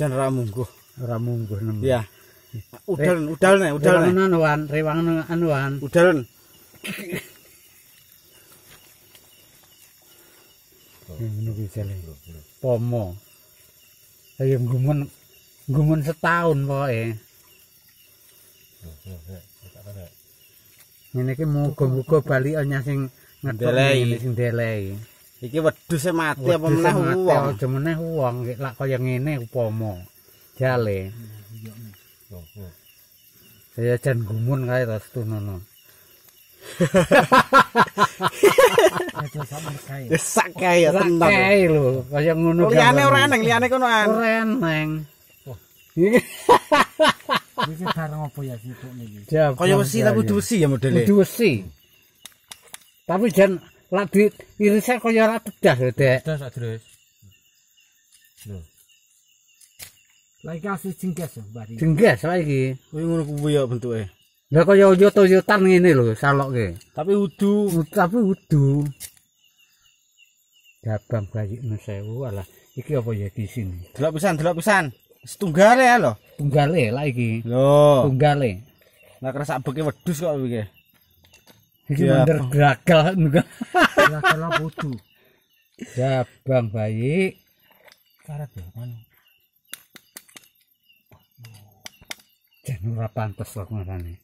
jan ra mungguh ra mungguh ya udal udal ne udal anuan rewang anuan udal ngono kuwi jane pomo ayo gumun gumun setahun pokoke ngene iki muga-muga bali nyasing ngedeli sing delei iki wedhus e mati apa meneh wong aja meneh wong nek lak kaya ngene upama jale saya jan gumun kae terus tunono Sak kae tenan. Kae kaya ngono. Liyane ora eneng, liyane kono an. Ora eneng. Wis karo opo ya sik niki. Kaya besi tapi duwesi ya modele. Duwesi. Tapi jan lak duit irisan kaya ora tedas lho, Dek. Tedas sak terus. Lho. Lah iki asli jengges, Mbak. Jengges wae iki. Kuwi ngono kuwi ya bentuke. Lah kaya yoto-yotan ngene lho saloke. Tapi udu, tapi udu. Gabang bayi sewu alah iki apa ya di sini. Delok pisan, delok pisan. Setunggale ya lho. Tunggale lah iki. Lho. Tunggale. Lah kerasa beke wedus kok iki. Iki ya, mandor gragal juga. Gragal Ya, bang baik. Karat ya kan. Jangan ora pantes kok ngarane.